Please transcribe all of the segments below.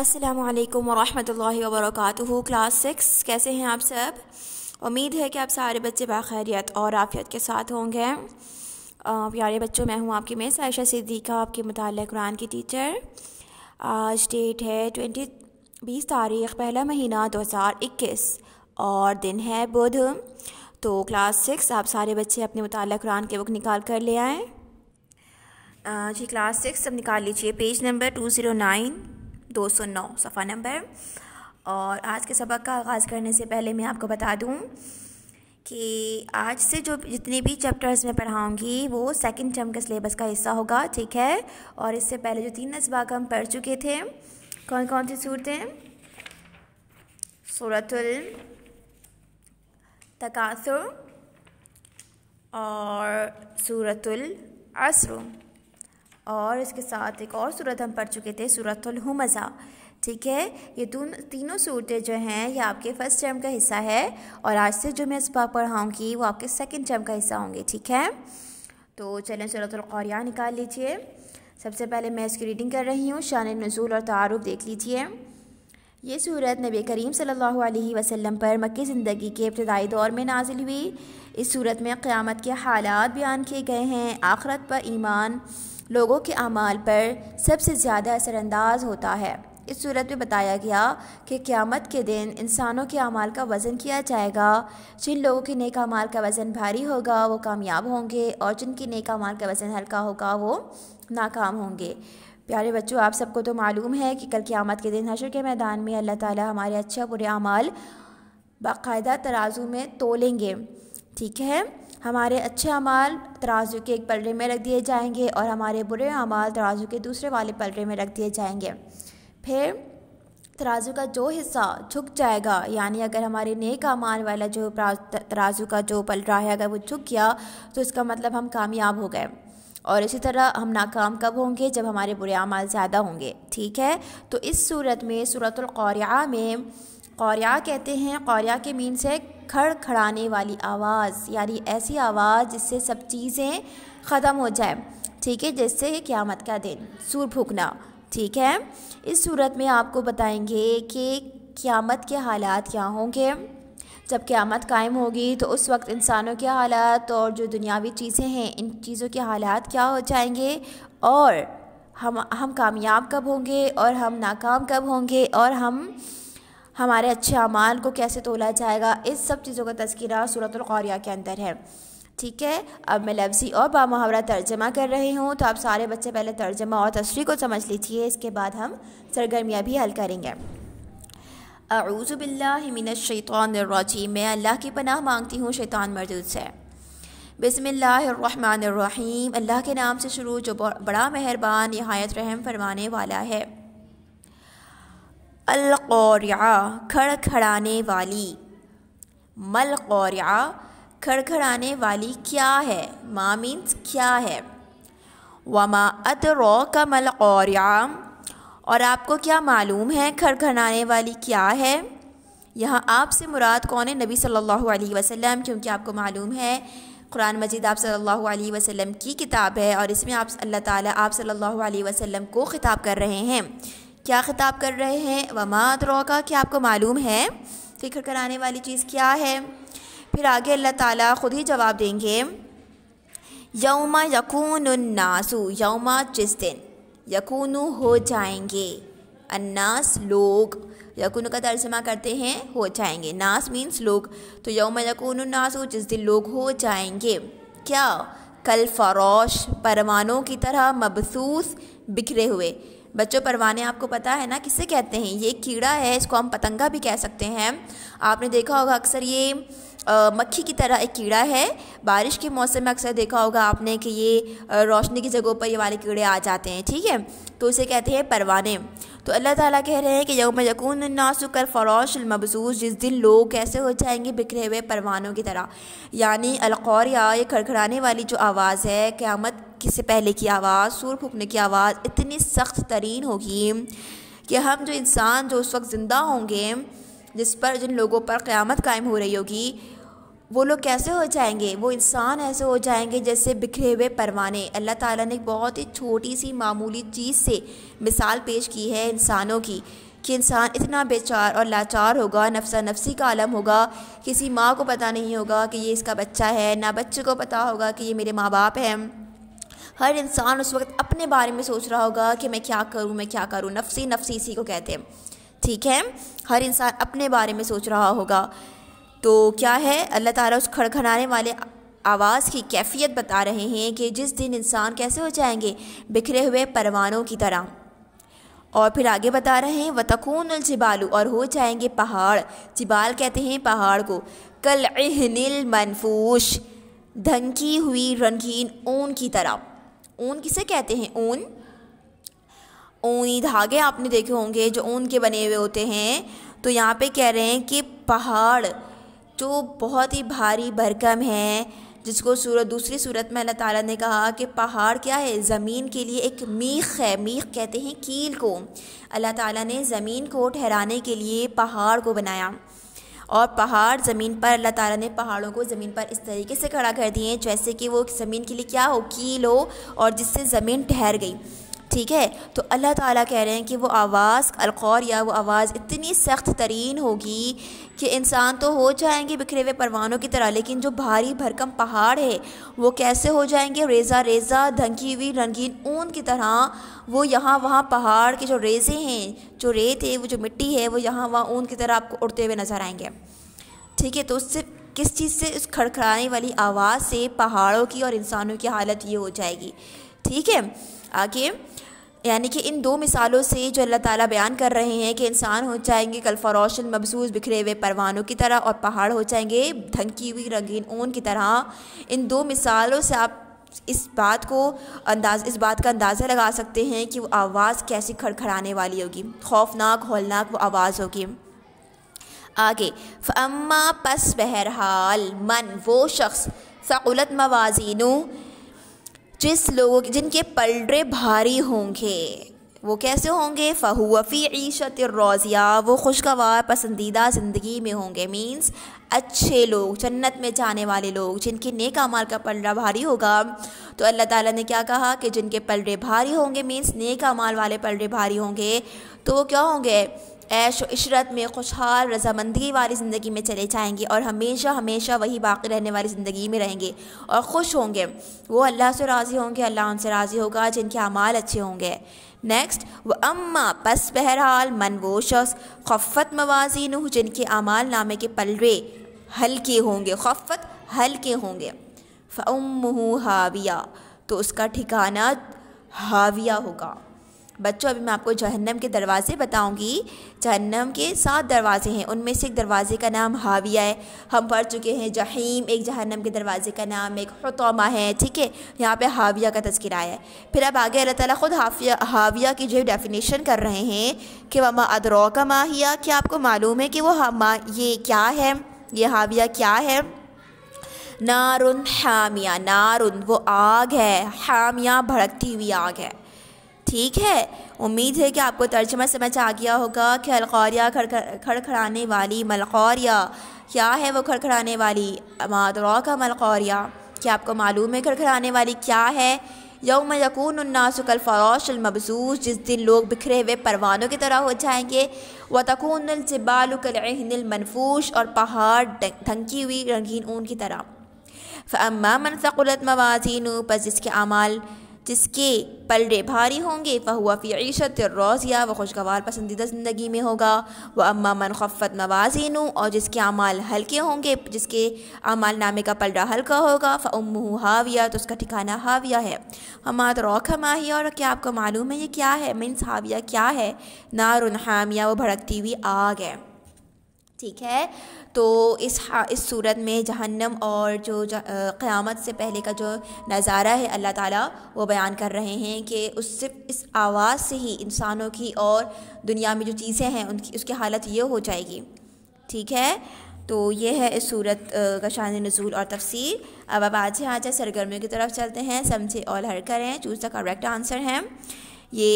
असलकम वरहमल work class six कैसे हैं आप सब उम्मीद है कि आप सारे बच्चे बाखैरियत और आफियत के साथ होंगे प्यारे बच्चों मैं हूं आपकी मिस आयशा सिद्दीका आपके मुताल कुरान की टीचर आज डेट है ट्वेंटी बीस तारीख पहला महीना दो हज़ार इक्कीस और दिन है बुध तो क्लास सिक्स आप सारे बच्चे अपने मुताल कुरान के बुक निकाल कर ले आएँ जी क्लास सिक्स सब निकाल लीजिए page number two zero nine 209 सफ़ा नंबर और आज के सबक का आगाज़ करने से पहले मैं आपको बता दूँ कि आज से जो जितने भी चैप्टर्स मैं पढ़ाऊँगी वो सेकंड टर्म के सिलेबस का हिस्सा होगा ठीक है और इससे पहले जो तीन इसबाक हम पढ़ चुके थे कौन कौन सी सूरतें सूरतुल तकासुर और सूरतुल असर और इसके साथ एक और सूरत हम पढ़ चुके थे सूरतुलहमज़ा ठीक है ये दोन तीनों सूरतें जो हैं ये आपके फर्स्ट टर्म का हिस्सा है और आज से जो मैं इस बार पढ़ाऊँगी वो आपके सेकेंड टर्म का हिस्सा होंगे ठीक है तो चलें सूरतलौरिया निकाल लीजिए सबसे पहले मैं इसकी रीडिंग कर रही हूँ शान नज़ूल और तारुफ देख लीजिए ये सूरत नबी करीम सल्लल्लाहु अलैहि वसल्लम पर मक्की ज़िंदगी के इब्तदाई दौर में नाजिल हुई इस सूरत में क़्यामत के हालात बयान किए गए हैं आखरत पर ईमान लोगों के अमाल पर सबसे ज़्यादा असरानंदाज होता है इस सूरत में बताया गया कि क़्यामत के दिन इंसानों के अमाल का वज़न किया जाएगा जिन लोगों के नेक अमाल का वज़न भारी होगा वो कामयाब होंगे और जिनके नेक अमाल का वज़न हल्का होगा वो नाकाम होंगे प्यारे बच्चों आप सबको तो मालूम है कि कल क़्यामत के दिन हशर के मैदान में अल्लाह ताला हमारे अच्छे बुरे अमाल बाकायदा तराजू में तोलेंगे ठीक है हमारे अच्छे अमाल तराजू के एक पलड़े में रख दिए जाएंगे और हमारे बुरे अमाल तराजू के दूसरे वाले पलड़े में रख दिए जाएंगे फिर तराजू का जो हिस्सा झुक जाएगा यानी अगर हमारे नेक अमाल वाला जो तराजू का जो पलड़ा है अगर वो झुक गया तो इसका मतलब हम कामयाब हो गए और इसी तरह हम नाकाम कब होंगे जब हमारे बुरे अमाल ज़्यादा होंगे ठीक है तो इस सूरत में सूरतलक़ौरिया में कौरिया कहते हैं कौरिया के मीन्स है खड़खड़ाने वाली आवाज़ यानी ऐसी आवाज़ जिससे सब चीज़ें ख़त्म हो जाए ठीक है जैसे क़्यामत का दिन सूर फूकना ठीक है इस सूरत में आपको बताएंगे कि क़्यामत के हालात क्या होंगे जब क़्यामत कायम होगी तो उस वक्त इंसानों के हालात और जो दुनियावी चीज़ें हैं इन चीज़ों के हालात क्या हो जाएंगे और हम हम कामयाब कब होंगे और हम नाकाम कब होंगे और हम हमारे अच्छे अमाल को कैसे तोला जाएगा इस सब चीज़ों का तस्करा सूरतलौरिया के अंदर है ठीक है अब मैं लफ्ज़ी और बामहावरा तर्जमा कर रही हूँ तो आप सारे बच्चे पहले तर्जमा और तस्वीर को समझ लीजिए इसके बाद हम सरगर्मियाँ भी हल करेंगे अरूज़बिल्लिमिनशैतरजीम मैं अल्लाह की पनाह मांगती हूँ शैतान मरदूद से बसमिल्लर अल्लाह के नाम से शुरू जो बड़ा मेहरबान नहायत रहम फरमाने वाला है अलकौरिया खड़खड़ाने वाली मलकौरिया खड़खड़ाने वाली क्या है माँ मीन्स क्या है वमा रो का मलकौरिया और आपको क्या मालूम है खड़खड़ाने वाली क्या है यहाँ आपसे मुराद कौन है नबी सल्लल्लाहु अलैहि वसल्लम क्योंकि आपको मालूम है कुरान मजीद आप सल्लल्लाहु अलैहि वसल्लम की किताब है और इसमें आप अल्लाह ताला आप सल्लल्लाहु अलैहि वसल्लम को ख़िताब कर रहे हैं क्या ख़िताब कर रहे हैं वमात रोका क्या आपको मालूम है फिक्र कराने वाली चीज़ क्या है फिर आगे अल्लाह ताला ख़ुद ही जवाब देंगे यौमा यकून नासू यौमा जिस दिन यकून हो जाएंगे अन्नास लोग यकून का तर्जमा करते हैं हो जाएंगे नास मीन्स लोग तो यौम यकून नासू जिस दिन लोग हो जाएंगे क्या कल फरोश परवानों की तरह मबसूस बिखरे हुए बच्चों परवाने आपको पता है ना किसे कहते हैं ये कीड़ा है इसको हम पतंगा भी कह सकते हैं आपने देखा होगा अक्सर ये मक्खी की तरह एक कीड़ा है बारिश के मौसम में अक्सर देखा होगा आपने कि ये रोशनी की जगहों पर ये वाले कीड़े आ जाते हैं ठीक है तो इसे कहते हैं परवाने तो अल्लाह ताला कह रहे हैं कि यौम यकून नासुकर फ़रोश मबसूस जिस दिन लोग कैसे हो जाएंगे बिखरे हुए परवानों की तरह यानी अलकौर या ये खड़खड़ाने वाली जो आवाज़ है क़्यामत किससे पहले की आवाज़ सूर फूकने की आवाज़ इतनी सख्त तरीन होगी कि हम जो इंसान जो उस वक्त ज़िंदा होंगे जिस पर जिन लोगों पर क़्यामत कायम हो रही होगी वो लोग कैसे हो जाएंगे वो इंसान ऐसे हो जाएंगे जैसे बिखरे हुए परवाने अल्लाह ताला ने बहुत ही छोटी सी मामूली चीज़ से मिसाल पेश की है इंसानों की कि इंसान इतना बेचार और लाचार होगा नफसा नफसी का आलम होगा किसी माँ को पता नहीं होगा कि ये इसका बच्चा है ना बच्चे को पता होगा कि ये मेरे माँ बाप हैं हर इंसान उस वक्त अपने बारे में सोच रहा होगा कि मैं क्या करूँ मैं क्या करूँ नफसी नफसी इसी को कहते हैं ठीक है हर इंसान अपने बारे में सोच रहा होगा तो क्या है अल्लाह ताला उस खड़खड़ाने वाले आवाज़ की कैफियत बता रहे हैं कि जिस दिन इंसान कैसे हो जाएंगे बिखरे हुए परवानों की तरह और फिर आगे बता रहे हैं वतकून जिबालू और हो जाएंगे पहाड़ जिबाल कहते हैं पहाड़ को कल अहनिल मनफूश धनकी हुई रंगीन ऊन की तरह ऊन किसे कहते हैं ऊन ऊनी धागे आपने देखे होंगे जो ऊन के बने हुए होते हैं तो यहाँ पे कह रहे हैं कि पहाड़ जो बहुत ही भारी भरकम है जिसको सूरत दूसरी सूरत में अल्लाह ताला ने कहा कि पहाड़ क्या है ज़मीन के लिए एक मीख है मीख कहते हैं कील को अल्लाह ताला ने ज़मीन को ठहराने के लिए पहाड़ को बनाया और पहाड़ ज़मीन पर अल्लाह ताला ने पहाड़ों को ज़मीन पर इस तरीके से खड़ा कर दिए जैसे कि वो ज़मीन के लिए क्या हो कील हो और जिससे ज़मीन ठहर गई ठीक है तो अल्लाह ताला कह रहे हैं कि वो आवाज़ अलकौर या वो आवाज़ इतनी सख्त तरीन होगी कि इंसान तो हो जाएंगे बिखरे हुए परवानों की तरह लेकिन जो भारी भरकम पहाड़ है वो कैसे हो जाएंगे रेज़ा रेज़ा धंकी हुई रंगीन ऊन की तरह वो यहाँ वहाँ पहाड़ के जो रेज़े हैं जो रेत है वो जो मिट्टी है वो यहाँ वहाँ ऊन की तरह आपको उड़ते हुए नज़र आएंगे ठीक है तो उससे किस चीज़ से उस खड़खड़ाने वाली आवाज़ से पहाड़ों की और इंसानों की हालत ये हो जाएगी ठीक है आगे यानी कि इन दो मिसालों से जो अल्लाह ताला बयान कर रहे हैं कि इंसान हो जाएंगे कल फरोशन मबसूस बिखरे हुए परवानों की तरह और पहाड़ हो जाएंगे धनकी हुई रंगीन ऊन की तरह इन दो मिसालों से आप इस बात को अंदाज इस बात का अंदाज़ा लगा सकते हैं कि वो आवाज़ कैसी खड़खड़ाने वाली होगी खौफनाक होलनाक वो आवाज़ होगी आगे अम्मा पस बहरहाल मन वो शख्स सकुलत मवाजीनू जिस लोगों जिनके पलडे भारी होंगे वो कैसे होंगे फ़हुआफ़ी ईशत रोज़िया वो खुशगवार पसंदीदा ज़िंदगी में होंगे मीन्स अच्छे लोग जन्नत में जाने वाले लोग जिनके नेक अमाल का पलड़ा भारी होगा तो अल्लाह ताला ने क्या कहा कि जिनके पलड़े भारी होंगे मीन्स नेक अमाल वाले पलड़े भारी होंगे तो वो क्या होंगे ऐश इशरत में खुशहाल रजामंदगी वाली ज़िंदगी में चले जाएंगे और हमेशा हमेशा वही बाकी रहने वाली ज़िंदगी में रहेंगे और खुश होंगे वो अल्लाह से राज़ी होंगे अल्लाह उनसे राज़ी होगा जिनके अमाल अच्छे होंगे नेक्स्ट व अम्मा पस बहरहाल मन वो शख्स खफ़त मवाजिन जिनके अमाल नामे के पलवे हल्के होंगे खफ़त हल्के होंगे फ़म हाविया तो उसका ठिकाना हाविया होगा बच्चों अभी मैं आपको जहन्नम के दरवाज़े बताऊंगी जहन्नम के सात दरवाज़े हैं उनमें से एक दरवाज़े का नाम हाविया है हम पढ़ चुके हैं जहीम एक जहन्नम के दरवाज़े का नाम एक हतोमा है ठीक है यहाँ पे हाविया का तस्करा है फिर अब आगे अल्लाह ताला ख़ुद हाफिया हाविया की जो डेफिनेशन कर रहे हैं कि वमा अदरो का माहिया क्या आपको मालूम है कि वो हम ये क्या है ये हाविया क्या है नारुन हामिया नारुन वो आग है हामिया भड़कती हुई आग है ठीक है उम्मीद है कि आपको तर्जमा समझ आ गया होगा कि खड़ खड़खड़ाने वाली मलखौरिया क्या है वो खड़खड़ाने वाली मादरा का मलखौरिया क्या आपको मालूम है खड़खड़ाने वाली क्या है यौम यकून उन्नासकल जिस दिन लोग बिखरे हुए परवानों की तरह हो जाएंगे व तकूनबालमनफूश और पहाड़ ढंकी हुई रंगीन ऊन की तरह फ़म्मा मनसकुलत मवाजीन पर जिसके अमाल जिसके पलड़े भारी होंगे वह हुआ फ़ी ईशत रोज़िया व खुशगवार पसंदीदा ज़िंदगी में होगा वह अम्मा मन खफ़त मवाजिन और जिसके अमाल हल्के होंगे जिसके अमाल नामे का पलड़ा हल्का होगा हूँ हाविया तो उसका ठिकाना हाविया है तो रोक हमाही और क्या आपको मालूम है ये क्या है मीन्स हाविया क्या है नारुन हामिया वो भड़कती हुई आग है ठीक है तो इस इस सूरत में जहन्नम और जो क़यामत से पहले का जो नज़ारा है अल्लाह ताला वो बयान कर रहे हैं कि उससे इस आवाज़ से ही इंसानों की और दुनिया में जो चीज़ें हैं उनकी उसकी हालत ये हो जाएगी ठीक है तो ये है इस सूरत का शान नज़ूल और तफसीर अब अब आज आज सरगर्मियों की तरफ चलते हैं समझे और हर करें चूज़ द करेक्ट आंसर है ये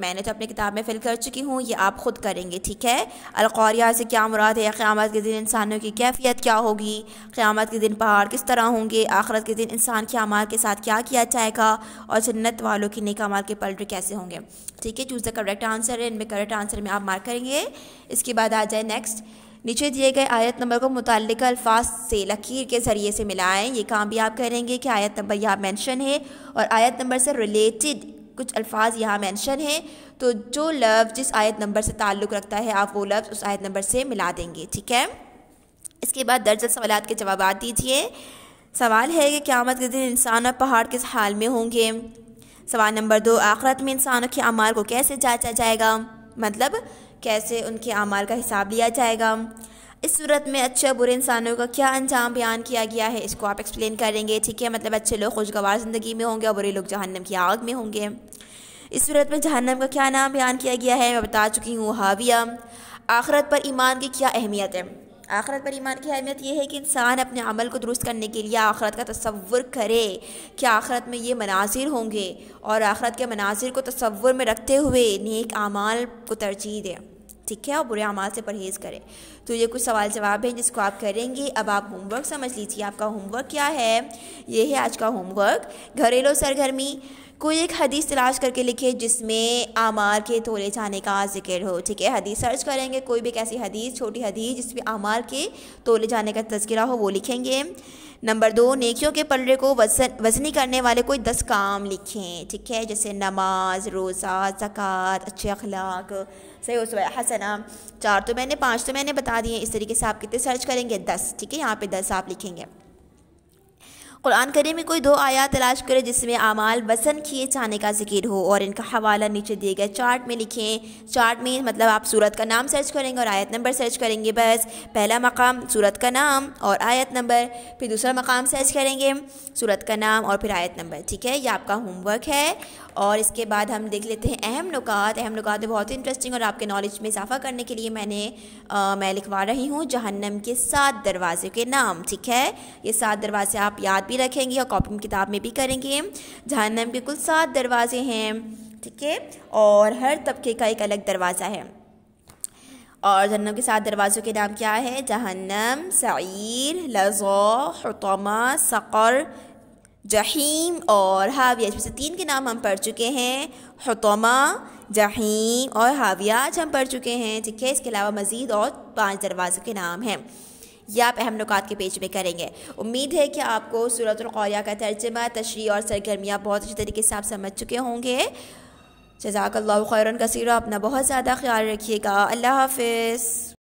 मैंने तो अपनी किताब में फिल कर चुकी हूँ ये आप ख़ुद करेंगे ठीक है अलकौरिया से क्या मुराद है क़्यामत के दिन इंसानों की कैफियत क्या होगी क़्यामत के दिन पहाड़ किस तरह होंगे आखरत के दिन इंसान के अमाल के साथ क्या किया जाएगा और जन्नत वालों की नेक अमाल के पलटे कैसे होंगे ठीक है चूज़ द करेक्ट आंसर है इनमें करेक्ट आंसर में आप मार्क करेंगे इसके बाद आ जाए नेक्स्ट नीचे दिए गए आयत नंबर को मुतल अल्फाज से लकीर के ज़रिए से मिलाएँ ये काम भी आप करेंगे कि आयत नंबर यहाँ मेंशन है और आयत नंबर से रिलेटेड कुछ अल्फाज यहाँ मेंशन हैं तो जो लफ्ज़ जिस आयत नंबर से ताल्लुक़ रखता है आप वो लफ्ज़ उस आयत नंबर से मिला देंगे ठीक है इसके बाद दर्जन सवाल के जवाब दीजिए सवाल है कि क़्यामत के दिन इंसान और पहाड़ किस हाल में होंगे सवाल नंबर दो आखरत में इंसानों के अमाल को कैसे जांचा जाएगा मतलब कैसे उनके अमाल का हिसाब लिया जाएगा इस सूरत में अच्छे और बुरे इंसानों का क्या अंजाम बयान किया गया है इसको आप एक्सप्लेन करेंगे ठीक है मतलब अच्छे लोग खुशगवार ज़िंदगी में होंगे और बुरे लोग जहन्नम की आग में होंगे इस सूरत में जहन्नम का क्या नाम बयान किया गया है मैं बता चुकी हूँ हाविया आखरत पर ईमान की क्या अहमियत है आखरत पर ईमान की अहमियत यह है कि इंसान अपने अमल को दुरुस्त करने के लिए आखरत का तस्वुर करे कि आखरत में ये मनाजिर होंगे और आखरत के मनाजिर को तस्वुर में रखते हुए नेक आमाल को तरजीह दें ठीक है और बुरे अमाल से परहेज़ करें तो ये कुछ सवाल जवाब हैं जिसको आप करेंगे अब आप होमवर्क समझ लीजिए आपका होमवर्क क्या है ये है आज का होमवर्क घरेलू सरगर्मी कोई एक हदीस तलाश करके लिखे जिसमें आमार के तोले जाने का जिक्र हो ठीक है हदीस सर्च करेंगे कोई भी एक ऐसी हदीस छोटी हदीस जिसमें आमार के तोले जाने का तस्करा हो वो लिखेंगे नंबर दो नेकियों के पलड़े को वजन वजनी करने वाले कोई दस काम लिखें ठीक है जैसे नमाज रोज़ा जक़ात अच्छे अखलाक सही उस हसना चार तो मैंने पाँच तो मैंने बता दिए इस तरीके से आप कितने सर्च करेंगे दस ठीक है यहाँ पे दस आप लिखेंगे कुरान करीम में कोई दो आया तलाश करें जिसमें आमाल वसन किए जाने का जिक्र हो और इनका हवाला नीचे दिए गए चार्ट में लिखें चार्ट में मतलब आप सूरत का नाम सर्च करेंगे और आयत नंबर सर्च करेंगे बस पहला मकाम सूरत का नाम और आयत नंबर फिर दूसरा मकाम सर्च करेंगे सूरत का नाम और फिर आयत नंबर ठीक है ये आपका होमवर्क है और इसके बाद हम देख लेते हैं अहम नुकात अहम नुकात बहुत ही इंटरेस्टिंग और आपके नॉलेज में इजाफा करने के लिए मैंने आ, मैं लिखवा रही हूँ जहन्नम के सात दरवाजे के नाम ठीक है ये सात दरवाजे आप याद भी रखेंगे और कॉपी में किताब में भी करेंगे जहन्नम के कुल सात दरवाजे हैं ठीक है और हर तबके का एक अलग दरवाज़ा है और जहन्नम के सात दरवाज़ों के नाम क्या है जहन्नम सईर लजो हतमा सक़र जहीम और हाविया इसमें से तीन के नाम हम पढ़ चुके हैं हतोमा जहीम और हाविया आज हम पढ़ चुके हैं ठीक है इसके अलावा मज़ीद और पांच दरवाज़ों के नाम हैं यह आप अहम नुकात के पेज में करेंगे उम्मीद है कि आपको सूरतलौया का तर्जमा तशरी और सरगर्मियाँ बहुत अच्छे तरीके से आप समझ चुके होंगे जजाकल्ला खैरन कसीरा अपना बहुत ज़्यादा ख्याल रखिएगा अल्लाह हाफिज़